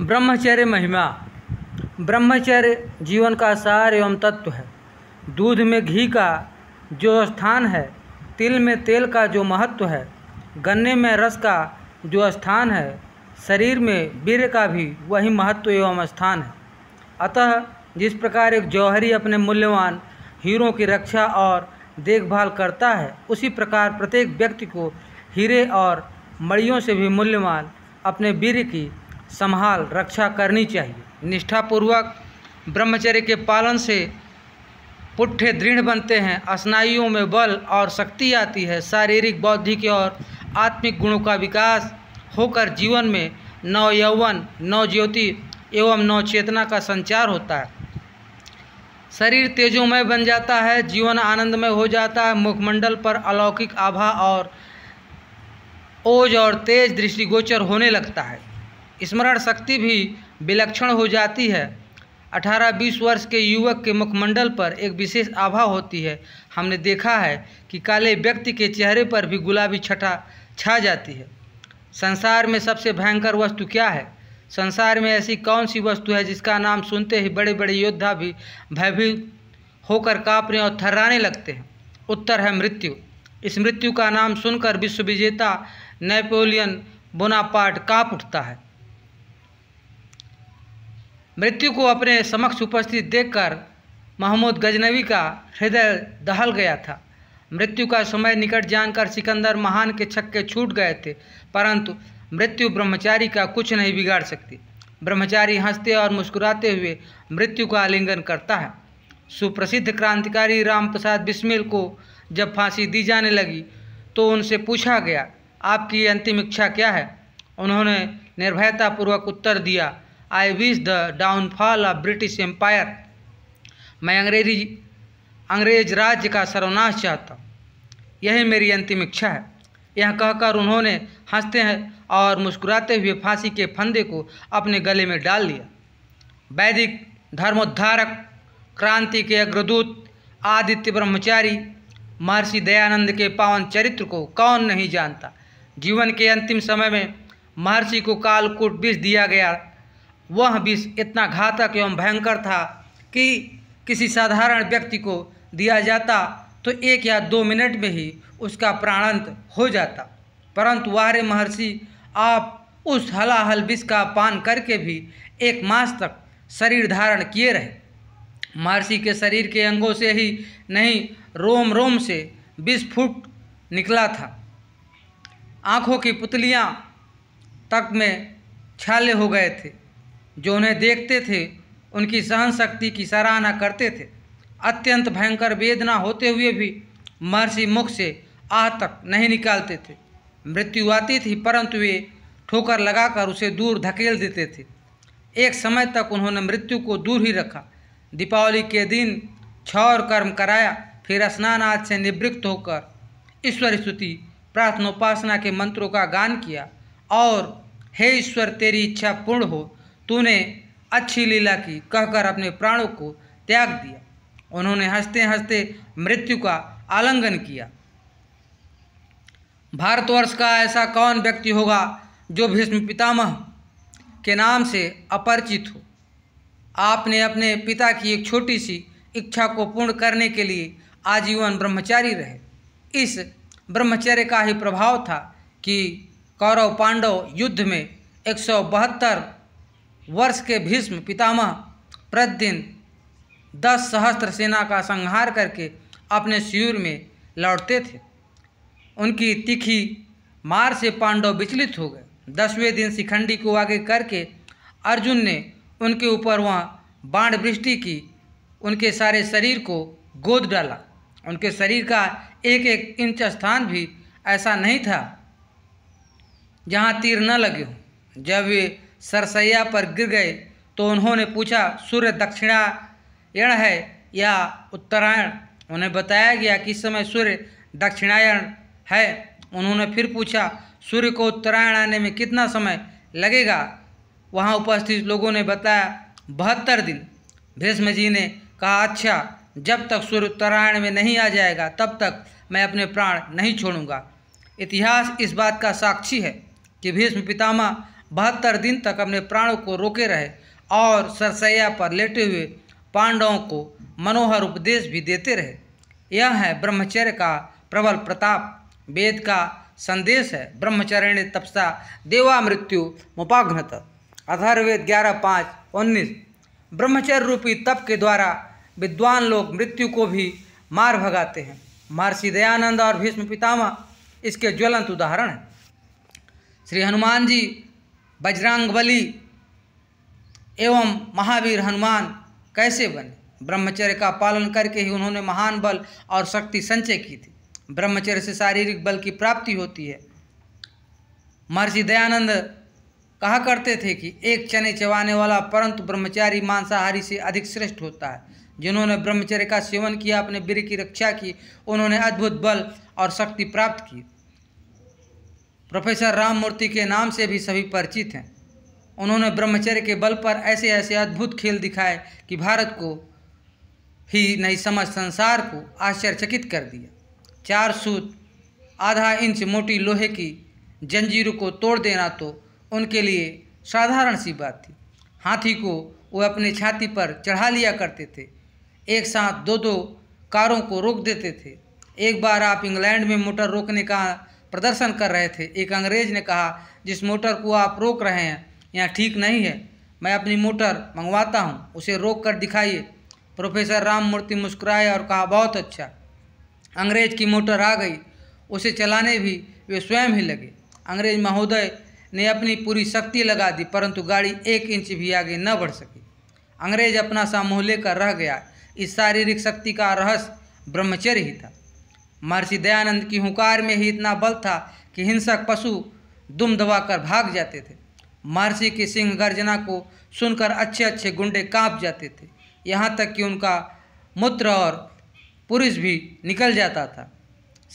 ब्रह्मचर्य महिमा ब्रह्मचर्य जीवन का सार एवं तत्व है दूध में घी का जो स्थान है तिल में तेल का जो महत्व है गन्ने में रस का जो स्थान है शरीर में वीर का भी वही महत्व एवं स्थान है अतः जिस प्रकार एक जौहरी अपने मूल्यवान हीरों की रक्षा और देखभाल करता है उसी प्रकार प्रत्येक व्यक्ति को हीरे और मड़ियों से भी मूल्यवान अपने वीर की संभाल रक्षा करनी चाहिए निष्ठापूर्वक ब्रह्मचर्य के पालन से पुट्ठे दृढ़ बनते हैं स्नायुओं में बल और शक्ति आती है शारीरिक बौद्धिक और आत्मिक गुणों का विकास होकर जीवन में नव यौवन नव ज्योति एवं नव चेतना का संचार होता है शरीर तेजोमय बन जाता है जीवन आनंदमय हो जाता है मुखमंडल पर अलौकिक आभा और ओज और तेज दृष्टिगोचर होने लगता है स्मरण शक्ति भी विलक्षण हो जाती है 18-20 वर्ष के युवक के मुखमंडल पर एक विशेष आभा होती है हमने देखा है कि काले व्यक्ति के चेहरे पर भी गुलाबी छटा छा जाती है संसार में सबसे भयंकर वस्तु क्या है संसार में ऐसी कौन सी वस्तु है जिसका नाम सुनते ही बड़े बड़े योद्धा भी भयभीत होकर कांपने और थर्राने लगते हैं उत्तर है मृत्यु इस मृत्यु का नाम सुनकर विश्वविजेता नेपोलियन बोनापार्ट काँप उठता है मृत्यु को अपने समक्ष उपस्थित देखकर महमूद गजनवी का हृदय दहल गया था मृत्यु का समय निकट जानकर सिकंदर महान के छक्के छूट गए थे परंतु मृत्यु ब्रह्मचारी का कुछ नहीं बिगाड़ सकती ब्रह्मचारी हंसते और मुस्कुराते हुए मृत्यु का आलिंगन करता है सुप्रसिद्ध क्रांतिकारी राम प्रसाद बिस्मिल को जब फांसी दी जाने लगी तो उनसे पूछा गया आपकी अंतिम इच्छा क्या है उन्होंने निर्भयतापूर्वक उत्तर दिया I wish the downfall of British empire मैं अंग्रेजी अंग्रेज राज्य का सर्वनाश चाहता हूँ यही मेरी अंतिम इच्छा है यह कहकर उन्होंने हंसते हैं और मुस्कुराते हुए फांसी के फंदे को अपने गले में डाल लिया वैदिक धर्मोद्धारक क्रांति के अग्रदूत आदित्य ब्रह्मचारी महर्षि दयानंद के पावन चरित्र को कौन नहीं जानता जीवन के अंतिम समय में महर्षि को कालकूट विष दिया गया वह विष इतना घातक एवं भयंकर था कि किसी साधारण व्यक्ति को दिया जाता तो एक या दो मिनट में ही उसका प्राणांत हो जाता परंतु वारे महर्षि आप उस हलाहल विष का पान करके भी एक मास तक शरीर धारण किए रहे महर्षि के शरीर के अंगों से ही नहीं रोम रोम से बीस फुट निकला था आँखों की पुतलियाँ तक में छाले हो गए थे जो उन्हें देखते थे उनकी सहन शक्ति की सराहना करते थे अत्यंत भयंकर वेदना होते हुए भी महर्षि मुख से आह तक नहीं निकालते थे मृत्यु आती थी परंतु वे ठोकर लगाकर उसे दूर धकेल देते थे एक समय तक उन्होंने मृत्यु को दूर ही रखा दीपावली के दिन छौर कर्म कराया फिर स्नान आदि से निवृत्त होकर ईश्वर स्तुति प्रार्थनोपासना के मंत्रों का गान किया और हे ईश्वर तेरी इच्छा पूर्ण हो तूने अच्छी लीला की कहकर अपने प्राणों को त्याग दिया उन्होंने हंसते हंसते मृत्यु का आलंगन किया भारतवर्ष का ऐसा कौन व्यक्ति होगा जो भीष्म पितामह के नाम से अपरिचित हो आपने अपने पिता की एक छोटी सी इच्छा को पूर्ण करने के लिए आजीवन ब्रह्मचारी रहे इस ब्रह्मचर्य का ही प्रभाव था कि कौरव पांडव युद्ध में एक सौ बहत्तर वर्ष के भीष्म पितामह प्रतिदिन दस सहस्त्र सेना का संहार करके अपने शिविर में लौटते थे उनकी तीखी मार से पांडव विचलित हो गए दसवें दिन शिखंडी को आगे करके अर्जुन ने उनके ऊपर वहाँ बाण वृष्टि की उनके सारे शरीर को गोद डाला उनके शरीर का एक एक इंच स्थान भी ऐसा नहीं था जहाँ तीर न लगे हों जब वे सरसैया पर गिर गए तो उन्होंने पूछा सूर्य दक्षिणायण है या उत्तरायण उन्हें बताया गया कि इस समय सूर्य दक्षिणायण है उन्होंने फिर पूछा सूर्य को उत्तरायण आने में कितना समय लगेगा वहाँ उपस्थित लोगों ने बताया बहत्तर दिन भीष्म जी ने कहा अच्छा जब तक सूर्य उत्तरायण में नहीं आ जाएगा तब तक मैं अपने प्राण नहीं छोड़ूंगा इतिहास इस बात का साक्षी है कि भीष्म पितामह बहत्तर दिन तक अपने प्राणों को रोके रहे और सरसैया पर लेटे हुए पांडवों को मनोहर उपदेश भी देते रहे यह है ब्रह्मचर्य का प्रबल प्रताप वेद का संदेश है ब्रह्मचर्य तपसा देवा मृत्यु मुपाघ्नत अथर्वेद ग्यारह पाँच उन्नीस ब्रह्मचर्य रूपी तप के द्वारा विद्वान लोग मृत्यु को भी मार भगाते हैं महर्षि दयानंद और भीष्म पितामह इसके ज्वलंत उदाहरण हैं श्री हनुमान जी बली एवं महावीर हनुमान कैसे बने ब्रह्मचर्य का पालन करके ही उन्होंने महान बल और शक्ति संचय की थी ब्रह्मचर्य से शारीरिक बल की प्राप्ति होती है महर्षि दयानंद कहा करते थे कि एक चने चबाने वाला परंतु ब्रह्मचारी मांसाहारी से अधिक श्रेष्ठ होता है जिन्होंने ब्रह्मचर्य का सेवन किया अपने वीर की रक्षा की उन्होंने अद्भुत बल और शक्ति प्राप्त की प्रोफेसर राममूर्ति के नाम से भी सभी परिचित हैं उन्होंने ब्रह्मचर्य के बल पर ऐसे ऐसे अद्भुत खेल दिखाए कि भारत को ही नहीं समझ संसार को आश्चर्यचकित कर दिया चार सूत आधा इंच मोटी लोहे की जंजीरों को तोड़ देना तो उनके लिए साधारण सी बात थी हाथी को वो अपने छाती पर चढ़ा लिया करते थे एक साथ दो दो कारों को रोक देते थे एक बार आप इंग्लैंड में मोटर रोकने का प्रदर्शन कर रहे थे एक अंग्रेज ने कहा जिस मोटर को आप रोक रहे हैं यह ठीक नहीं है मैं अपनी मोटर मंगवाता हूँ उसे रोक कर दिखाइए प्रोफेसर राममूर्ति मुस्कुराए और कहा बहुत अच्छा अंग्रेज की मोटर आ गई उसे चलाने भी वे स्वयं ही लगे अंग्रेज महोदय ने अपनी पूरी शक्ति लगा दी परंतु गाड़ी एक इंच भी आगे न बढ़ सकी अंग्रेज अपना सा मुँह लेकर रह गया इस शारीरिक शक्ति का रहस्य ब्रह्मचर्य ही था महर्षि दयानंद की हुंकार में ही इतना बल था कि हिंसक पशु दुम दबाकर भाग जाते थे महर्षि की सिंह गर्जना को सुनकर अच्छे अच्छे गुंडे कांप जाते थे यहाँ तक कि उनका मूत्र और पुरुष भी निकल जाता था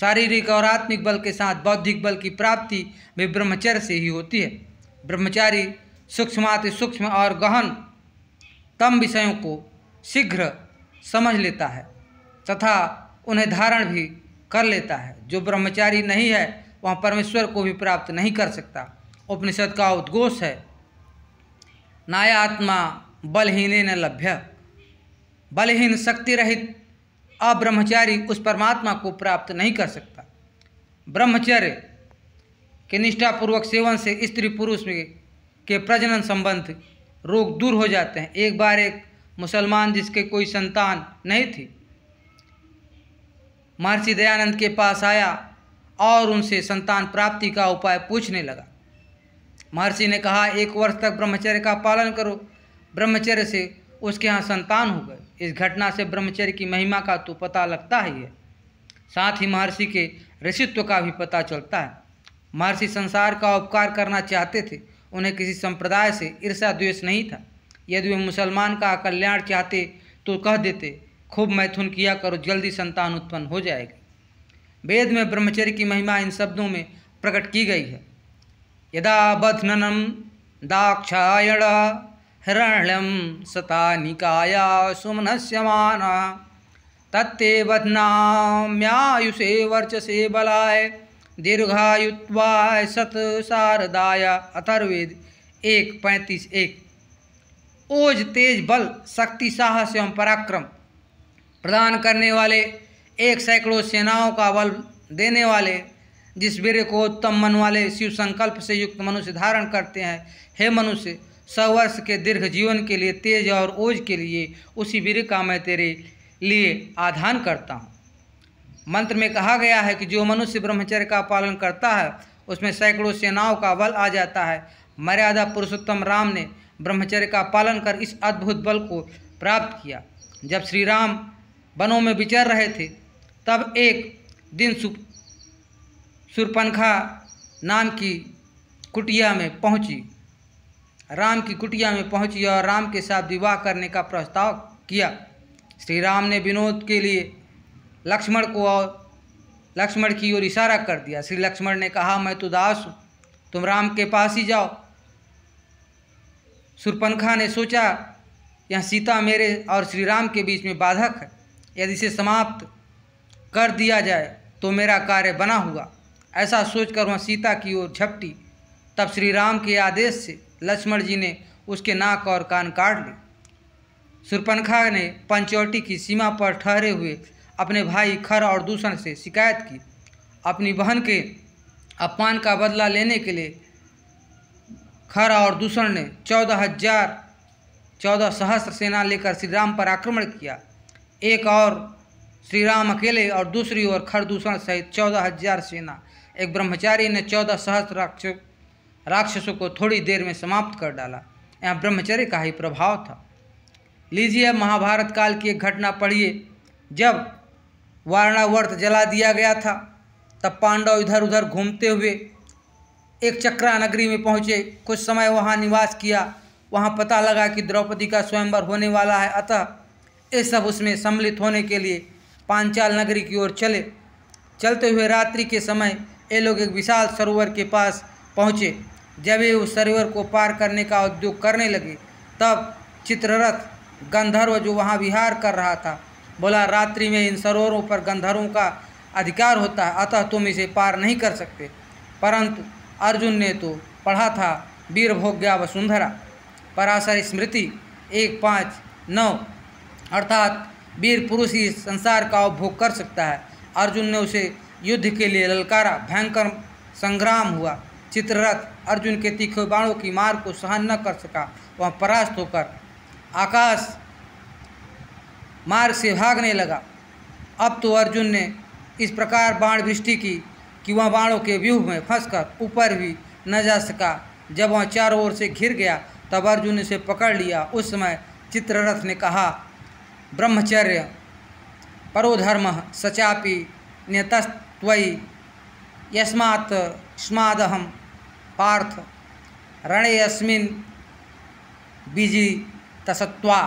शारीरिक और आत्मिक बल के साथ बौद्धिक बल की प्राप्ति भी ब्रह्मचर्य से ही होती है ब्रह्मचारी सूक्ष्माति सूक्ष्म और गहन तम विषयों को शीघ्र समझ लेता है तथा उन्हें धारण भी कर लेता है जो ब्रह्मचारी नहीं है वह परमेश्वर को भी प्राप्त नहीं कर सकता उपनिषद का उद्घोष है नाया आत्मा बलहीने न लभ्य बलहीन शक्ति रहित अब्रह्मचारी उस परमात्मा को प्राप्त नहीं कर सकता ब्रह्मचर्य के निष्ठापूर्वक सेवन से स्त्री पुरुष के प्रजनन संबंध रोग दूर हो जाते हैं एक बार एक मुसलमान जिसके कोई संतान नहीं थी महर्षि दयानंद के पास आया और उनसे संतान प्राप्ति का उपाय पूछने लगा महर्षि ने कहा एक वर्ष तक ब्रह्मचर्य का पालन करो ब्रह्मचर्य से उसके यहाँ संतान हो गए इस घटना से ब्रह्मचर्य की महिमा का तो पता लगता ही है साथ ही महर्षि के ऋषित्व का भी पता चलता है महर्षि संसार का उपकार करना चाहते थे उन्हें किसी संप्रदाय से ईर्षा द्वेष नहीं था यदि वे मुसलमान का कल्याण चाहते तो कह देते खूब मैथुन किया करो जल्दी संतान उत्पन्न हो जाएगी वेद में ब्रह्मचर्य की महिमा इन शब्दों में प्रकट की गई है यदा बधननम दाक्षायण हिरण्यम सता निकाया श्यमान तत्ते बधनायुषे वर्चसे बलाय दीर्घायुत्वाय सत शारदाय अथर्वेद एक पैंतीस एक ओज तेज बल शक्ति साहस एवं पराक्रम प्रदान करने वाले एक सैकड़ों सेनाओं का बल देने वाले जिस वीर को उत्तम मन वाले शिव संकल्प से युक्त मनुष्य धारण करते हैं हे मनुष्य सौ वर्ष के दीर्घ जीवन के लिए तेज और ओज के लिए उसी वीर का मैं तेरे लिए आधान करता हूँ मंत्र में कहा गया है कि जो मनुष्य ब्रह्मचर्य का पालन करता है उसमें सैकड़ों सेनाओं का बल आ जाता है मर्यादा पुरुषोत्तम राम ने ब्रह्मचर्य का पालन कर इस अद्भुत बल को प्राप्त किया जब श्री राम वनों में विचर रहे थे तब एक दिन सुरपनखा नाम की कुटिया में पहुंची राम की कुटिया में पहुंची और राम के साथ विवाह करने का प्रस्ताव किया श्री राम ने विनोद के लिए लक्ष्मण को और लक्ष्मण की ओर इशारा कर दिया श्री लक्ष्मण ने कहा मैं तो दास हूँ तुम राम के पास ही जाओ सुरपनखा ने सोचा यह सीता मेरे और श्री राम के बीच में बाधक है यदि इसे समाप्त कर दिया जाए तो मेरा कार्य बना हुआ ऐसा सोचकर वह सीता की ओर झपटी तब श्री राम के आदेश से लक्ष्मण जी ने उसके नाक और कान काट ली सुरपनखा ने पंचौटी की सीमा पर ठहरे हुए अपने भाई खर और दूषण से शिकायत की अपनी बहन के अपमान का बदला लेने के लिए खर और दूषण ने चौदह हजार चौदह सहस्त्र सेना लेकर श्री राम पर आक्रमण किया एक और श्री राम अकेले और दूसरी ओर खरदूषण सहित चौदह हजार सेना एक ब्रह्मचारी ने चौदह सहस्त्र राक्ष राक्षसों को थोड़ी देर में समाप्त कर डाला यह ब्रह्मचर्य का ही प्रभाव था लीजिए महाभारत काल की एक घटना पढ़िए जब वारणावर्त जला दिया गया था तब पांडव इधर उधर घूमते हुए एक चक्रा नगरी में पहुँचे कुछ समय वहाँ निवास किया वहाँ पता लगा कि द्रौपदी का स्वयंवर होने वाला है अतः ये सब उसमें सम्मिलित होने के लिए पांचाल नगरी की ओर चले चलते हुए रात्रि के समय ये लोग एक विशाल सरोवर के पास पहुँचे जब ये उस सरोवर को पार करने का उद्योग करने लगे तब चित्ररथ गंधर्व जो वहाँ विहार कर रहा था बोला रात्रि में इन सरोवरों पर गंधर्वों का अधिकार होता है अतः तुम इसे पार नहीं कर सकते परंतु अर्जुन ने तो पढ़ा था वीर भोग्या वसुंधरा पराशर स्मृति एक पाँच नौ अर्थात वीर पुरुष ही संसार का उपभोग कर सकता है अर्जुन ने उसे युद्ध के लिए ललकारा भयंकर संग्राम हुआ चित्ररथ अर्जुन के तीखे बाणों की मार को सहन न कर सका वह परास्त होकर आकाश मार्ग से भागने लगा अब तो अर्जुन ने इस प्रकार बाण वृष्टि की कि वह बाणों के व्यूह में फंसकर ऊपर भी न जा सका जब वह चारों ओर से घिर गया तब अर्जुन ने उसे पकड़ लिया उस समय चित्ररथ ने कहा ब्रह्मचर्य परोधर्म सचापि नेतस्त्वयि यस्मात् स्मादहम पार्थ रणे बीजी तसत्वा